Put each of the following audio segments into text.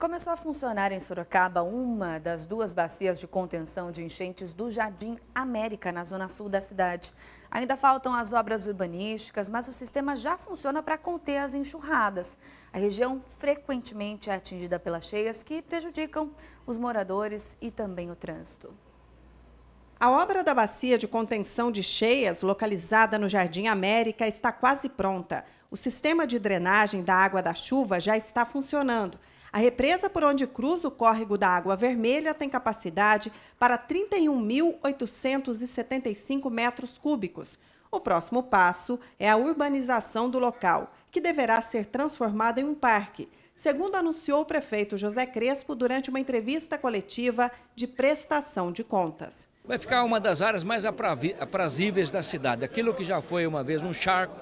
começou a funcionar em Sorocaba uma das duas bacias de contenção de enchentes do Jardim América, na zona sul da cidade. Ainda faltam as obras urbanísticas, mas o sistema já funciona para conter as enxurradas. A região frequentemente é atingida pelas cheias que prejudicam os moradores e também o trânsito. A obra da bacia de contenção de cheias, localizada no Jardim América, está quase pronta. O sistema de drenagem da água da chuva já está funcionando. A represa por onde cruza o córrego da Água Vermelha tem capacidade para 31.875 metros cúbicos. O próximo passo é a urbanização do local, que deverá ser transformado em um parque, segundo anunciou o prefeito José Crespo durante uma entrevista coletiva de prestação de contas. Vai ficar uma das áreas mais aprazíveis da cidade. Aquilo que já foi uma vez um charco,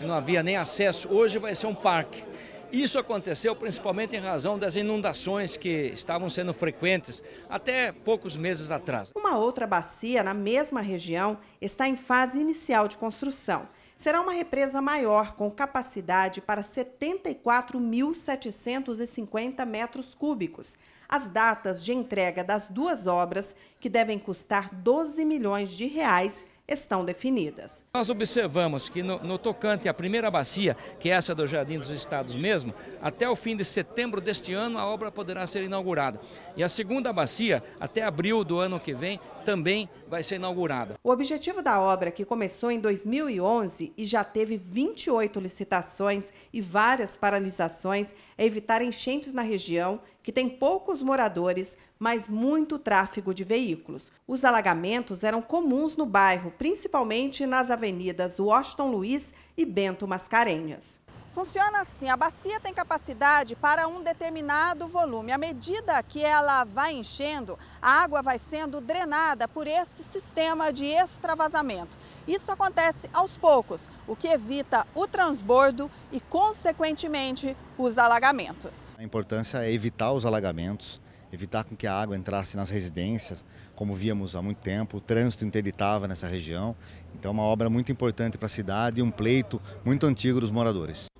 não havia nem acesso, hoje vai ser um parque. Isso aconteceu principalmente em razão das inundações que estavam sendo frequentes até poucos meses atrás. Uma outra bacia na mesma região está em fase inicial de construção. Será uma represa maior, com capacidade para 74.750 metros cúbicos. As datas de entrega das duas obras, que devem custar 12 milhões de reais, estão definidas. Nós observamos que no, no tocante à primeira bacia, que é essa do Jardim dos Estados mesmo, até o fim de setembro deste ano a obra poderá ser inaugurada. E a segunda bacia, até abril do ano que vem, também vai ser inaugurada. O objetivo da obra, que começou em 2011 e já teve 28 licitações e várias paralisações, é evitar enchentes na região, que tem poucos moradores, mas muito tráfego de veículos. Os alagamentos eram comuns no bairro, principalmente nas avenidas Washington Luiz e Bento Mascarenhas. Funciona assim: a bacia tem capacidade para um determinado volume. À medida que ela vai enchendo, a água vai sendo drenada por esse sistema de extravasamento. Isso acontece aos poucos, o que evita o transbordo e, consequentemente, os alagamentos. A importância é evitar os alagamentos, evitar com que a água entrasse nas residências, como víamos há muito tempo, o trânsito interditava nessa região. Então, é uma obra muito importante para a cidade e um pleito muito antigo dos moradores.